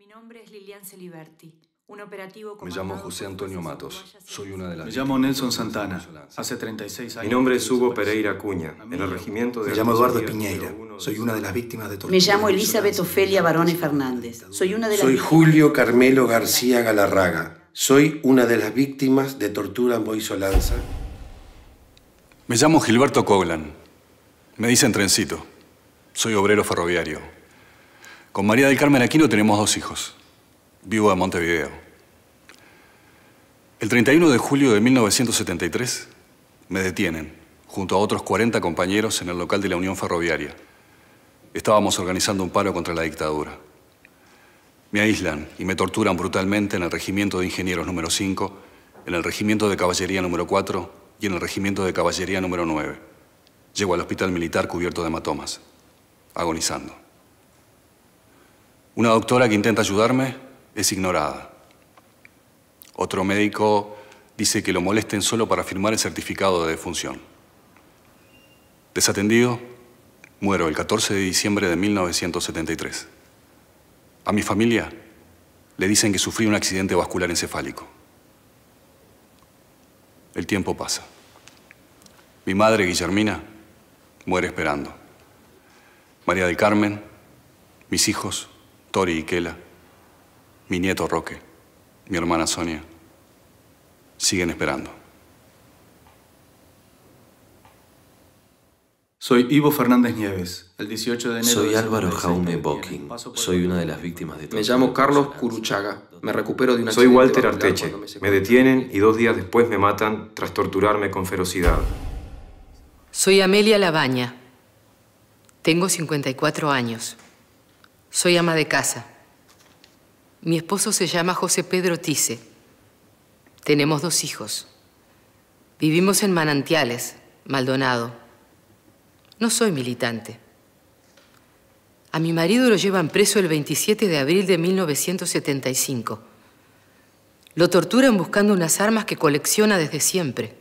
Mi nombre es Lilian Celiberti. Un operativo Me llamo José Antonio Matos. Soy una de las. Me llamo Nelson Santana. Hace 36 años. Mi nombre es Hugo Pereira Acuña, en el regimiento de. Me llamo Eduardo Piñeira. Soy una de las víctimas de tortura. Me llamo Elizabeth Ofelia Barones Fernández. Soy una de las. Soy Julio Carmelo García Galarraga. Soy una de las víctimas de tortura en Boisolanza. Me llamo Gilberto Coglan. Me dicen Trencito. Soy obrero ferroviario. Con María del Carmen Aquino tenemos dos hijos. Vivo en Montevideo. El 31 de julio de 1973 me detienen junto a otros 40 compañeros en el local de la Unión Ferroviaria. Estábamos organizando un paro contra la dictadura. Me aíslan y me torturan brutalmente en el Regimiento de Ingenieros número 5, en el Regimiento de Caballería número 4 y en el Regimiento de Caballería número 9. Llego al hospital militar cubierto de hematomas, agonizando. Una doctora que intenta ayudarme es ignorada. Otro médico dice que lo molesten solo para firmar el certificado de defunción. Desatendido, muero el 14 de diciembre de 1973. A mi familia le dicen que sufrí un accidente vascular encefálico. El tiempo pasa. Mi madre, Guillermina, muere esperando. María del Carmen, mis hijos, Tori y Kela, mi nieto Roque, mi hermana Sonia, siguen esperando. Soy Ivo Fernández Nieves, el 18 de enero. Soy Álvaro Jaume Boking, soy una de las víctimas de Me llamo Carlos Curuchaga, me recupero de una Soy Walter Arteche, me detienen y dos días después me matan tras torturarme con ferocidad. Soy Amelia Labaña, tengo 54 años. Soy ama de casa. Mi esposo se llama José Pedro Tice. Tenemos dos hijos. Vivimos en Manantiales, Maldonado. No soy militante. A mi marido lo llevan preso el 27 de abril de 1975. Lo torturan buscando unas armas que colecciona desde siempre.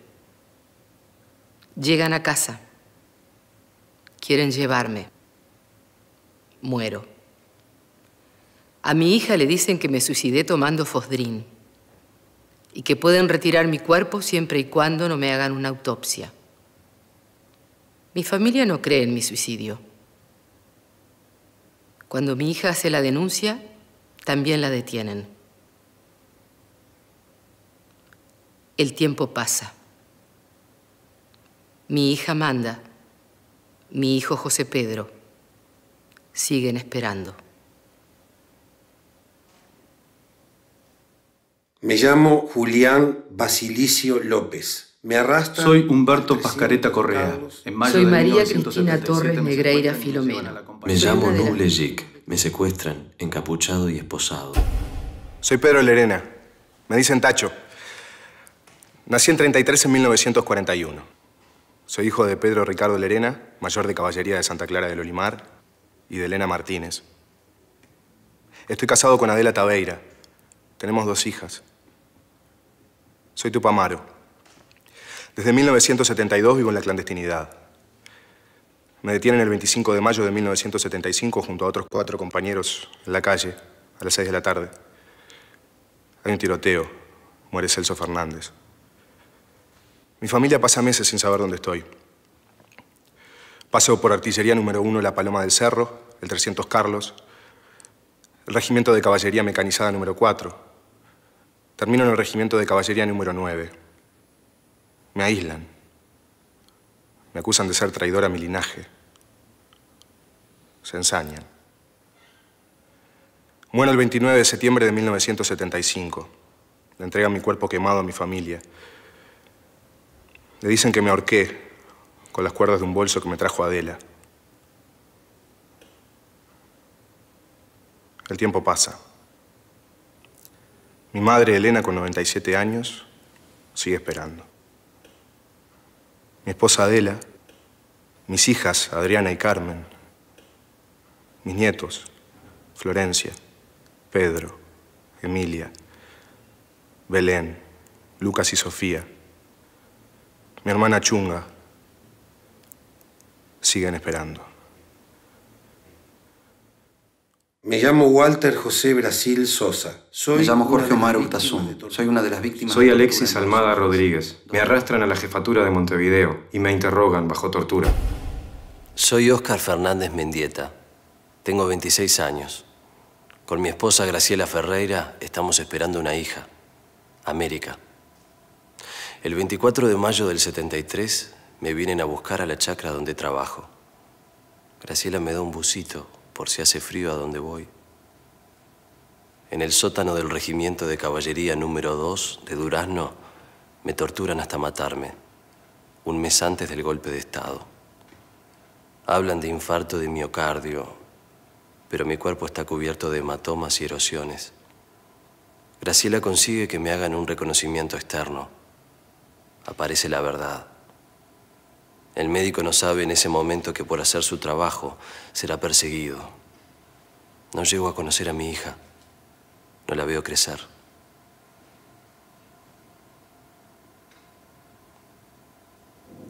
Llegan a casa. Quieren llevarme. Muero. A mi hija le dicen que me suicidé tomando fosdrín y que pueden retirar mi cuerpo siempre y cuando no me hagan una autopsia. Mi familia no cree en mi suicidio. Cuando mi hija hace la denuncia, también la detienen. El tiempo pasa. Mi hija manda. mi hijo José Pedro, siguen esperando. Me llamo Julián Basilicio López. Me arrastra. Soy Humberto Pascareta Correa. Soy María Cristina Torres Negreira Filomena. Me, llamo Nuble Jic. Me secuestran, encapuchado y esposado. Soy Pedro Lerena. Me dicen Tacho. Nací en 33 en 1941. Soy hijo de Pedro Ricardo Lerena, mayor de caballería de Santa Clara del Olimar, y de Elena Martínez. Estoy casado con Adela Tabeira. Tenemos dos hijas. Soy Tupamaro. Desde 1972 vivo en la clandestinidad. Me detienen el 25 de mayo de 1975 junto a otros cuatro compañeros en la calle a las 6 de la tarde. Hay un tiroteo. Muere Celso Fernández. Mi familia pasa meses sin saber dónde estoy. Paso por artillería número uno, La Paloma del Cerro, el 300 Carlos, el regimiento de caballería mecanizada número 4, Termino en el regimiento de caballería número 9. Me aíslan. Me acusan de ser traidor a mi linaje. Se ensañan. Muero el 29 de septiembre de 1975. Le entregan mi cuerpo quemado a mi familia. Le dicen que me ahorqué con las cuerdas de un bolso que me trajo Adela. El tiempo pasa. Mi madre, Elena, con 97 años, sigue esperando. Mi esposa Adela, mis hijas, Adriana y Carmen, mis nietos, Florencia, Pedro, Emilia, Belén, Lucas y Sofía, mi hermana Chunga, siguen esperando. Me llamo Walter José Brasil Sosa. Soy Me llamo Jorge Omar Hurtazón. Soy una de las víctimas. Soy Alexis Almada Rodríguez. Me arrastran a la jefatura de Montevideo y me interrogan bajo tortura. Soy Óscar Fernández Mendieta. Tengo 26 años. Con mi esposa Graciela Ferreira estamos esperando una hija, América. El 24 de mayo del 73 me vienen a buscar a la chacra donde trabajo. Graciela me da un busito por si hace frío a donde voy. En el sótano del regimiento de caballería número 2 de Durazno me torturan hasta matarme, un mes antes del golpe de Estado. Hablan de infarto de miocardio, pero mi cuerpo está cubierto de hematomas y erosiones. Graciela consigue que me hagan un reconocimiento externo. Aparece la verdad. El médico no sabe en ese momento que por hacer su trabajo será perseguido. No llego a conocer a mi hija. No la veo crecer.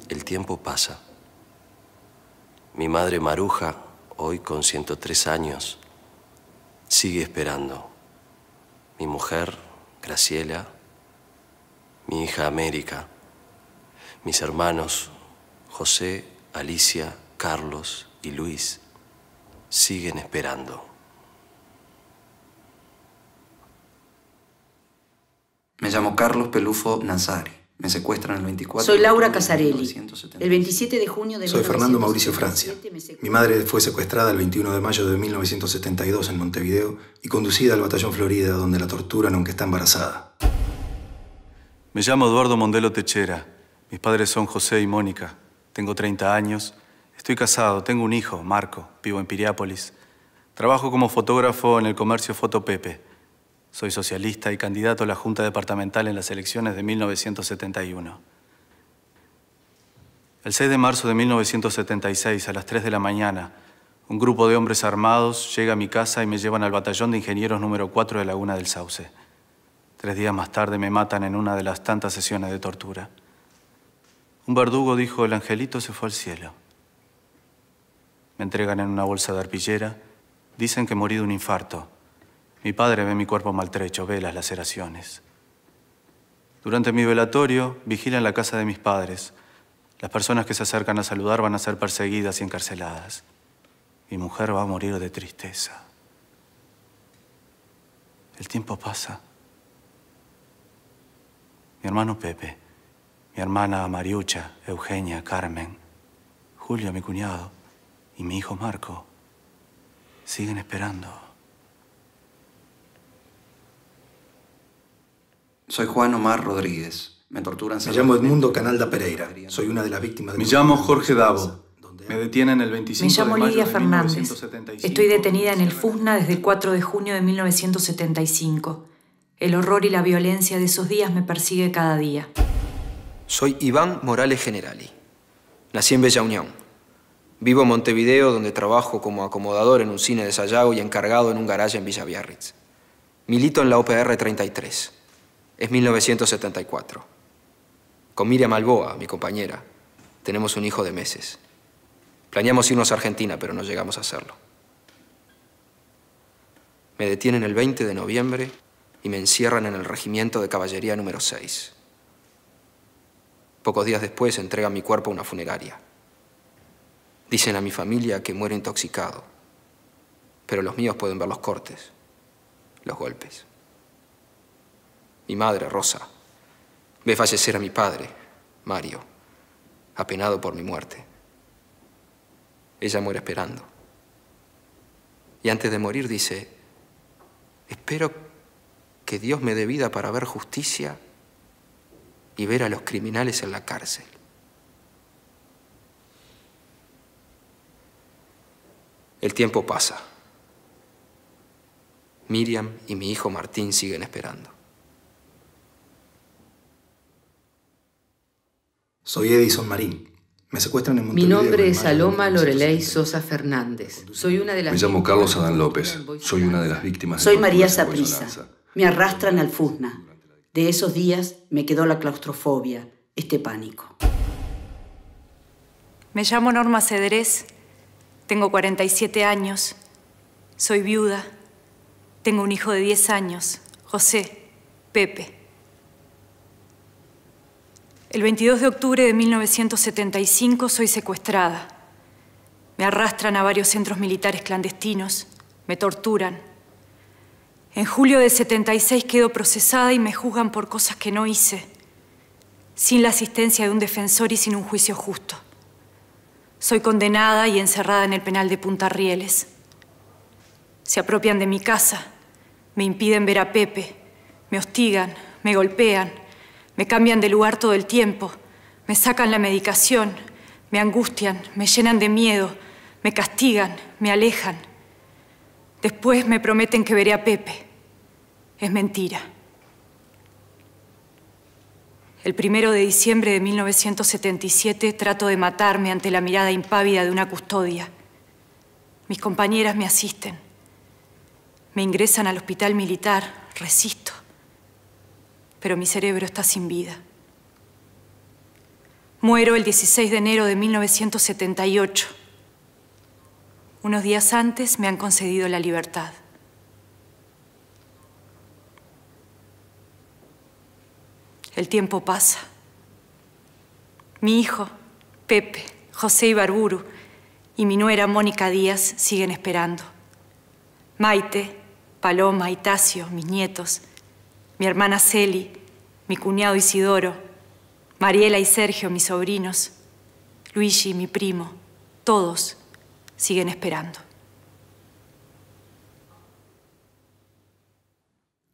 El tiempo pasa. Mi madre Maruja, hoy con 103 años, sigue esperando. Mi mujer, Graciela, mi hija América, mis hermanos, José, Alicia, Carlos y Luis siguen esperando. Me llamo Carlos Pelufo Nazari. Me secuestran el 24. Soy Laura Casarelli. El 27 de junio de Soy Fernando Mauricio Francia. Mi madre fue secuestrada el 21 de mayo de 1972 en Montevideo y conducida al Batallón Florida, donde la torturan aunque está embarazada. Me llamo Eduardo Mondelo Techera. Mis padres son José y Mónica. Tengo 30 años, estoy casado, tengo un hijo, Marco, vivo en Piriápolis. Trabajo como fotógrafo en el comercio Foto Pepe. Soy socialista y candidato a la Junta Departamental en las elecciones de 1971. El 6 de marzo de 1976, a las 3 de la mañana, un grupo de hombres armados llega a mi casa y me llevan al batallón de ingenieros número 4 de Laguna del Sauce. Tres días más tarde me matan en una de las tantas sesiones de tortura. Un verdugo dijo, el angelito se fue al cielo. Me entregan en una bolsa de arpillera. Dicen que morí de un infarto. Mi padre ve mi cuerpo maltrecho, ve las laceraciones. Durante mi velatorio vigilan la casa de mis padres. Las personas que se acercan a saludar van a ser perseguidas y encarceladas. Mi mujer va a morir de tristeza. El tiempo pasa. Mi hermano Pepe mi hermana Mariucha, Eugenia, Carmen, Julio, mi cuñado, y mi hijo Marco siguen esperando. Soy Juan Omar Rodríguez. Me torturan... Me llamo Edmundo Canalda Pereira. Soy una de las víctimas de... Me llamo Jorge Davo. Me detienen el 25 Me llamo de mayo Lidia Fernández. Estoy detenida en el FUSNA desde el 4 de junio de 1975. El horror y la violencia de esos días me persigue cada día. Soy Iván Morales Generali. Nací en Bella Unión. Vivo en Montevideo, donde trabajo como acomodador en un cine de Sayago y encargado en un garaje en Villa Biarritz. Milito en la OPR 33. Es 1974. Con Miriam Malboa, mi compañera, tenemos un hijo de meses. Planeamos irnos a Argentina, pero no llegamos a hacerlo. Me detienen el 20 de noviembre y me encierran en el regimiento de caballería número 6. Pocos días después entrega mi cuerpo a una funeraria. Dicen a mi familia que muere intoxicado, pero los míos pueden ver los cortes, los golpes. Mi madre, Rosa, ve fallecer a mi padre, Mario, apenado por mi muerte. Ella muere esperando. Y antes de morir dice, espero que Dios me dé vida para ver justicia y ver a los criminales en la cárcel. El tiempo pasa. Miriam y mi hijo Martín siguen esperando. Soy Edison Marín. Me secuestran en Montevideo. Mi nombre es Saloma Lorelei Sosa Fernández. Soy una de las Me llamo Carlos Adán López. Soy una de las víctimas. Soy María Saprisa. Me arrastran al Fusna. De esos días me quedó la claustrofobia, este pánico. Me llamo Norma Cederés, tengo 47 años, soy viuda, tengo un hijo de 10 años, José, Pepe. El 22 de octubre de 1975 soy secuestrada. Me arrastran a varios centros militares clandestinos, me torturan, en julio de 76 quedo procesada y me juzgan por cosas que no hice, sin la asistencia de un defensor y sin un juicio justo. Soy condenada y encerrada en el penal de Punta Rieles. Se apropian de mi casa, me impiden ver a Pepe, me hostigan, me golpean, me cambian de lugar todo el tiempo, me sacan la medicación, me angustian, me llenan de miedo, me castigan, me alejan. Después me prometen que veré a Pepe. Es mentira. El primero de diciembre de 1977 trato de matarme ante la mirada impávida de una custodia. Mis compañeras me asisten. Me ingresan al hospital militar, resisto. Pero mi cerebro está sin vida. Muero el 16 de enero de 1978. Unos días antes me han concedido la libertad. El tiempo pasa. Mi hijo, Pepe, José Ibarburu y mi nuera Mónica Díaz siguen esperando. Maite, Paloma y Tasio, mis nietos, mi hermana Celi, mi cuñado Isidoro, Mariela y Sergio, mis sobrinos, Luigi, mi primo, todos siguen esperando.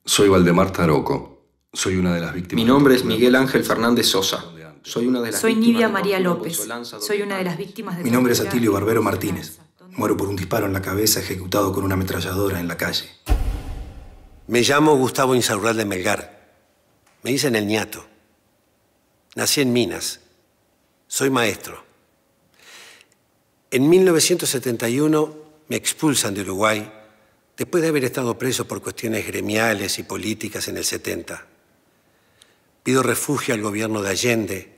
Soy Valdemar Taroco soy una de las víctimas. Mi nombre es Miguel Ángel Fernández Sosa. Soy una de las Soy Nidia María López. Soy una de las víctimas Mi nombre es Atilio Barbero Martínez. Muero por un disparo en la cabeza ejecutado con una ametralladora en la calle. Me llamo Gustavo Insaurral de Melgar. Me dicen el Niato. Nací en Minas. Soy maestro. En 1971 me expulsan de Uruguay después de haber estado preso por cuestiones gremiales y políticas en el 70. Pido refugio al gobierno de Allende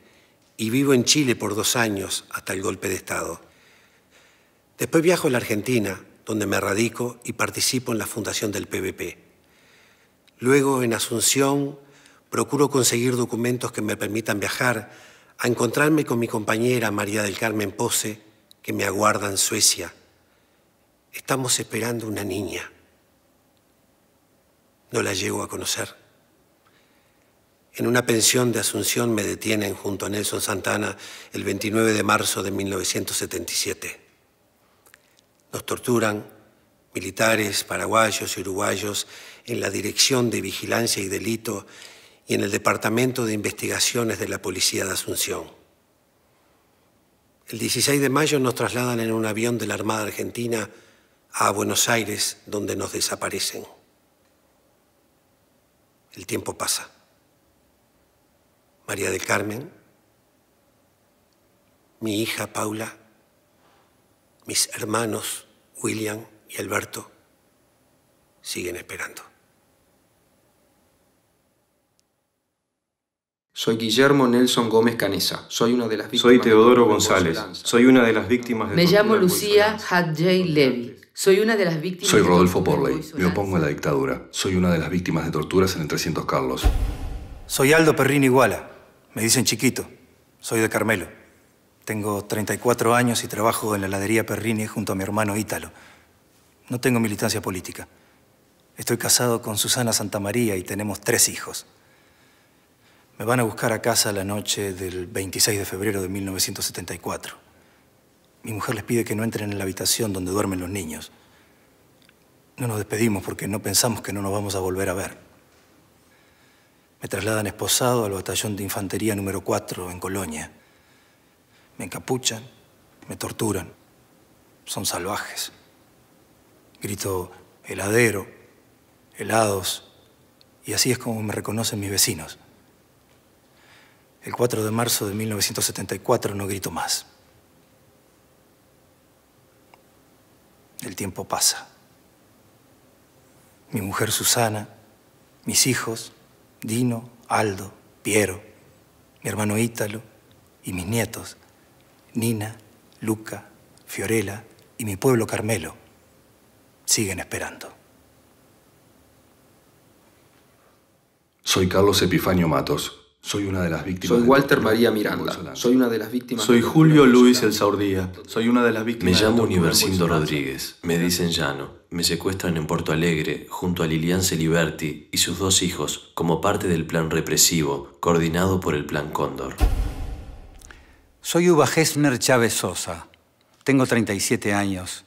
y vivo en Chile por dos años hasta el golpe de Estado. Después viajo a la Argentina, donde me radico y participo en la fundación del PVP. Luego, en Asunción, procuro conseguir documentos que me permitan viajar a encontrarme con mi compañera María del Carmen Pose, que me aguarda en Suecia. Estamos esperando una niña. No la llego a conocer. En una pensión de Asunción me detienen junto a Nelson Santana el 29 de marzo de 1977. Nos torturan militares, paraguayos y uruguayos en la Dirección de Vigilancia y Delito y en el Departamento de Investigaciones de la Policía de Asunción. El 16 de mayo nos trasladan en un avión de la Armada Argentina a Buenos Aires, donde nos desaparecen. El tiempo pasa. María del Carmen, mi hija Paula, mis hermanos William y Alberto siguen esperando. Soy Guillermo Nelson Gómez Canesa. Soy una de las víctimas. Soy Teodoro González. Soy una de las víctimas de. Me llamo Lucía Hadjay Levy. Soy una de las víctimas. Soy Rodolfo Porley. Me opongo a la dictadura. Soy una de las víctimas de torturas en el 300 Carlos. Soy Aldo Perrini Iguala. Me dicen chiquito. Soy de Carmelo. Tengo 34 años y trabajo en la heladería Perrini junto a mi hermano Ítalo. No tengo militancia política. Estoy casado con Susana Santamaría y tenemos tres hijos. Me van a buscar a casa la noche del 26 de febrero de 1974. Mi mujer les pide que no entren en la habitación donde duermen los niños. No nos despedimos porque no pensamos que no nos vamos a volver a ver. Me trasladan esposado al batallón de infantería número 4 en Colonia. Me encapuchan, me torturan. Son salvajes. Grito heladero, helados, y así es como me reconocen mis vecinos. El 4 de marzo de 1974 no grito más. El tiempo pasa. Mi mujer Susana, mis hijos, Dino, Aldo, Piero, mi hermano Ítalo y mis nietos, Nina, Luca, Fiorella y mi pueblo Carmelo, siguen esperando. Soy Carlos Epifanio Matos. Soy una de las víctimas. Soy Walter María Miranda. Soy una de las víctimas. Soy Julio Luis El Saurdía. Soy una de las víctimas. Me llamo Universindo Rodríguez. Me dicen Llano. Me secuestran en Porto Alegre junto a Lilian Celiberti y sus dos hijos como parte del plan represivo coordinado por el Plan Cóndor. Soy Uba Hesner Chávez Sosa. Tengo 37 años.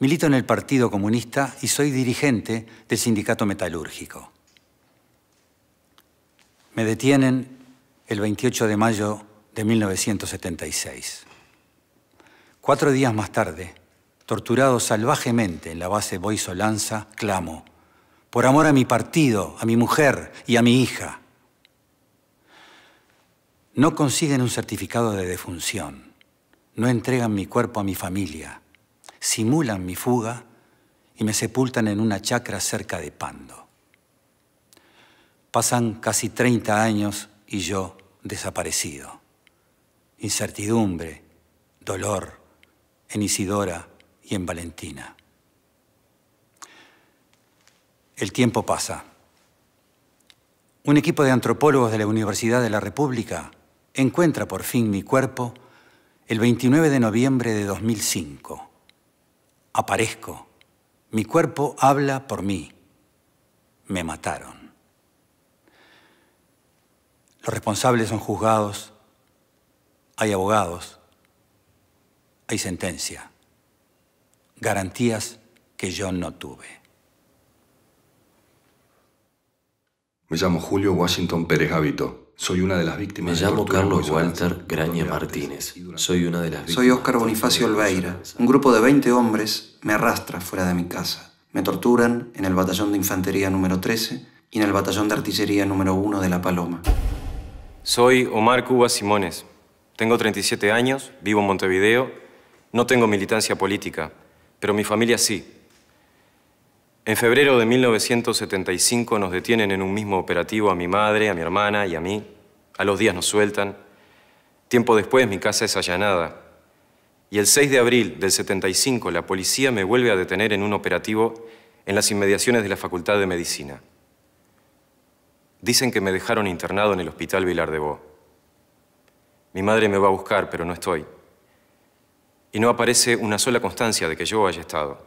Milito en el Partido Comunista y soy dirigente del Sindicato Metalúrgico. Me detienen el 28 de mayo de 1976. Cuatro días más tarde, torturado salvajemente en la base Boisolanza, clamo, por amor a mi partido, a mi mujer y a mi hija. No consiguen un certificado de defunción, no entregan mi cuerpo a mi familia, simulan mi fuga y me sepultan en una chacra cerca de Pando. Pasan casi 30 años y yo desaparecido. Incertidumbre, dolor, en Isidora y en Valentina. El tiempo pasa. Un equipo de antropólogos de la Universidad de la República encuentra por fin mi cuerpo el 29 de noviembre de 2005. Aparezco. Mi cuerpo habla por mí. Me mataron. Los responsables son juzgados, hay abogados, hay sentencia, garantías que yo no tuve. Me llamo Julio Washington Pérez Hábito. Soy una de las víctimas. Me llamo Carlos Walter Graña Martínez. Soy una de las víctimas. Soy Óscar Bonifacio Olveira. Un grupo de 20 hombres me arrastra fuera de mi casa. Me torturan en el batallón de infantería número 13 y en el batallón de artillería número 1 de La Paloma. Soy Omar Cuba Simones. Tengo 37 años, vivo en Montevideo. No tengo militancia política, pero mi familia sí. En febrero de 1975 nos detienen en un mismo operativo a mi madre, a mi hermana y a mí. A los días nos sueltan. Tiempo después mi casa es allanada. Y el 6 de abril del 75 la policía me vuelve a detener en un operativo en las inmediaciones de la Facultad de Medicina. Dicen que me dejaron internado en el hospital Vilar de Bo. Mi madre me va a buscar, pero no estoy. Y no aparece una sola constancia de que yo haya estado.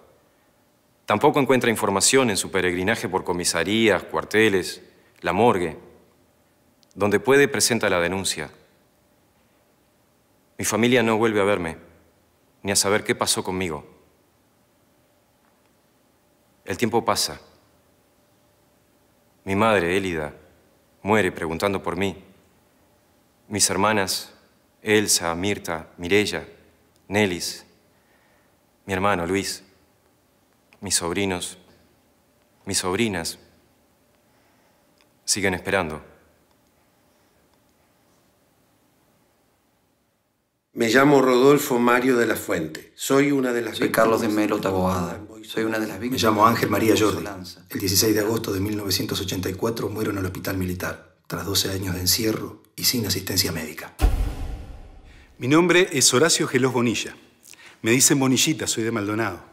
Tampoco encuentra información en su peregrinaje por comisarías, cuarteles, la morgue. Donde puede, presenta la denuncia. Mi familia no vuelve a verme, ni a saber qué pasó conmigo. El tiempo pasa. Mi madre, Elida, muere preguntando por mí. Mis hermanas, Elsa, Mirta, Mirella, Nelis, mi hermano Luis, mis sobrinos, mis sobrinas, siguen esperando. Me llamo Rodolfo Mario de la Fuente. Soy una de las... Soy Carlos de Melo Taboada. Soy una de las víctimas. Me llamo Ángel María Jordi. El 16 de agosto de 1984 muero en el hospital militar, tras 12 años de encierro y sin asistencia médica. Mi nombre es Horacio Gelos Bonilla. Me dicen Bonillita, soy de Maldonado.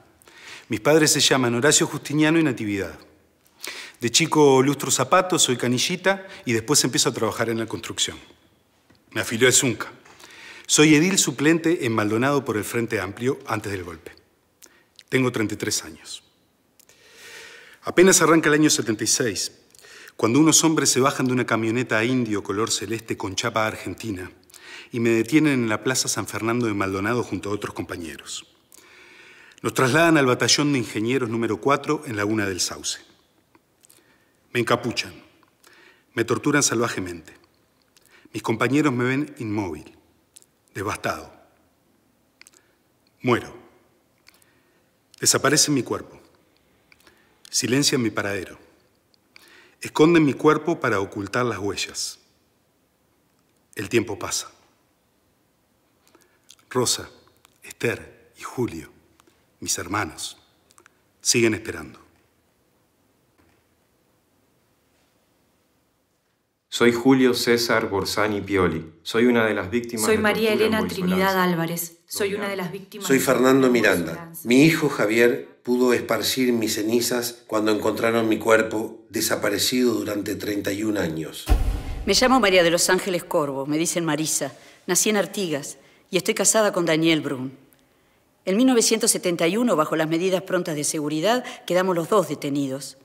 Mis padres se llaman Horacio Justiniano y Natividad. De chico lustro zapatos, soy canillita y después empiezo a trabajar en la construcción. Me afilió a Zunca. Soy edil suplente en Maldonado por el Frente Amplio antes del golpe. Tengo 33 años. Apenas arranca el año 76, cuando unos hombres se bajan de una camioneta indio color celeste con chapa argentina y me detienen en la Plaza San Fernando de Maldonado junto a otros compañeros. Nos trasladan al batallón de ingenieros número 4 en Laguna del Sauce. Me encapuchan, me torturan salvajemente. Mis compañeros me ven inmóvil, devastado. Muero. Desaparece mi cuerpo. silencia mi paradero. esconde mi cuerpo para ocultar las huellas. El tiempo pasa. Rosa, Esther y Julio, mis hermanos, siguen esperando. Soy Julio César Borsani Pioli. Soy una de las víctimas. Soy María Elena Trinidad Álvarez. Soy una de las víctimas. Soy Fernando Miranda. Mi hijo Javier pudo esparcir mis cenizas cuando encontraron mi cuerpo desaparecido durante 31 años. Me llamo María de los Ángeles Corvo, me dicen Marisa. Nací en Artigas y estoy casada con Daniel Brun. En 1971, bajo las medidas prontas de seguridad, quedamos los dos detenidos.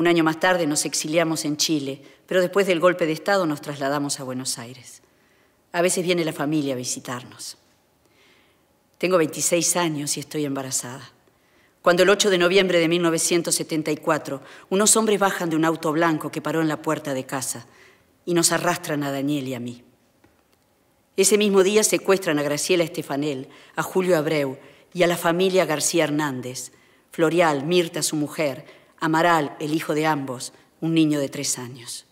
Un año más tarde nos exiliamos en Chile, pero después del golpe de Estado nos trasladamos a Buenos Aires. A veces viene la familia a visitarnos. Tengo 26 años y estoy embarazada. Cuando el 8 de noviembre de 1974, unos hombres bajan de un auto blanco que paró en la puerta de casa y nos arrastran a Daniel y a mí. Ese mismo día secuestran a Graciela Estefanel, a Julio Abreu y a la familia García Hernández, Florial, Mirta, su mujer, Amaral, el hijo de ambos, un niño de tres años.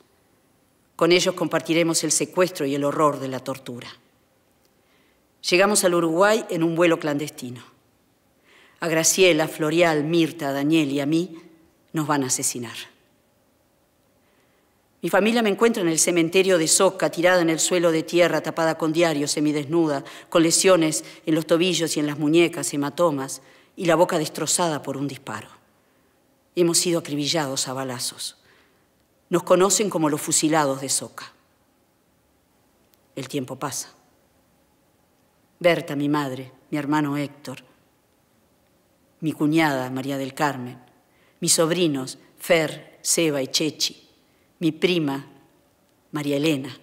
Con ellos compartiremos el secuestro y el horror de la tortura. Llegamos al Uruguay en un vuelo clandestino. A Graciela, Florial, Mirta, Daniel y a mí nos van a asesinar. Mi familia me encuentra en el cementerio de Soca, tirada en el suelo de tierra, tapada con diarios, semidesnuda, con lesiones en los tobillos y en las muñecas, hematomas, y la boca destrozada por un disparo hemos sido acribillados a balazos. Nos conocen como los fusilados de Soca. El tiempo pasa. Berta, mi madre, mi hermano Héctor, mi cuñada María del Carmen, mis sobrinos Fer, Seba y Chechi, mi prima María Elena,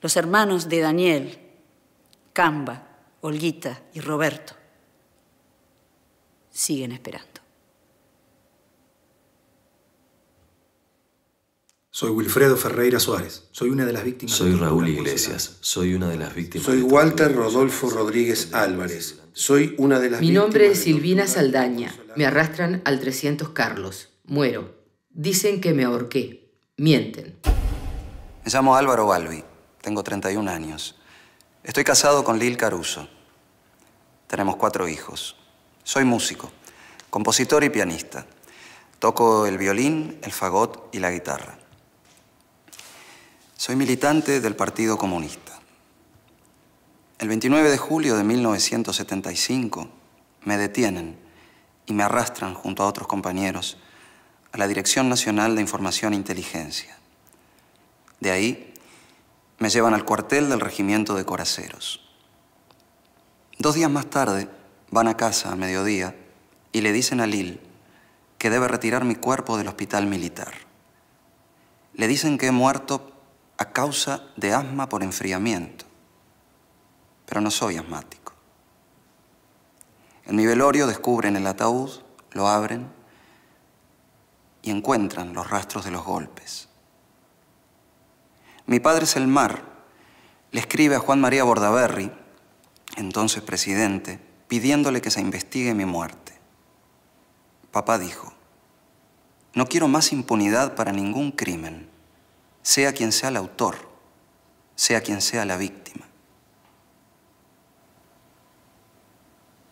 los hermanos de Daniel, Camba, Olguita y Roberto, siguen esperando. Soy Wilfredo Ferreira Suárez. Soy una de las víctimas. Soy Raúl Iglesias. Soy una de las víctimas. Soy Walter Rodolfo Rodríguez Álvarez. Soy una de las víctimas... Mi nombre es Silvina Saldaña. Me arrastran al 300 Carlos. Muero. Dicen que me ahorqué. Mienten. Me llamo Álvaro Balbi. Tengo 31 años. Estoy casado con Lil Caruso. Tenemos cuatro hijos. Soy músico, compositor y pianista. Toco el violín, el fagot y la guitarra. Soy militante del Partido Comunista. El 29 de julio de 1975 me detienen y me arrastran junto a otros compañeros a la Dirección Nacional de Información e Inteligencia. De ahí me llevan al cuartel del Regimiento de Coraceros. Dos días más tarde van a casa a mediodía y le dicen a Lil que debe retirar mi cuerpo del hospital militar. Le dicen que he muerto a causa de asma por enfriamiento, pero no soy asmático. En mi velorio descubren el ataúd, lo abren y encuentran los rastros de los golpes. Mi padre es el mar. Le escribe a Juan María Bordaberry, entonces presidente, pidiéndole que se investigue mi muerte. Papá dijo, no quiero más impunidad para ningún crimen sea quien sea el autor, sea quien sea la víctima.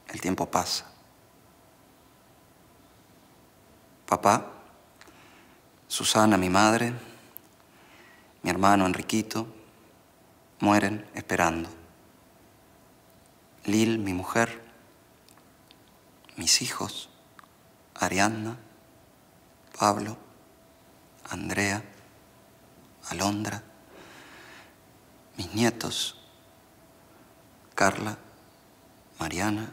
El tiempo pasa. Papá, Susana, mi madre, mi hermano Enriquito, mueren esperando. Lil, mi mujer, mis hijos, Arianna, Pablo, Andrea. Alondra, mis nietos, Carla, Mariana,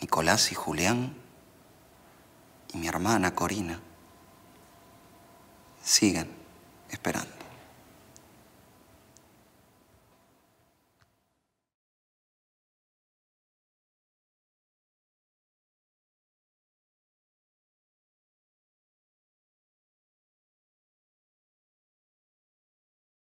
Nicolás y Julián, y mi hermana Corina, Siguen esperando.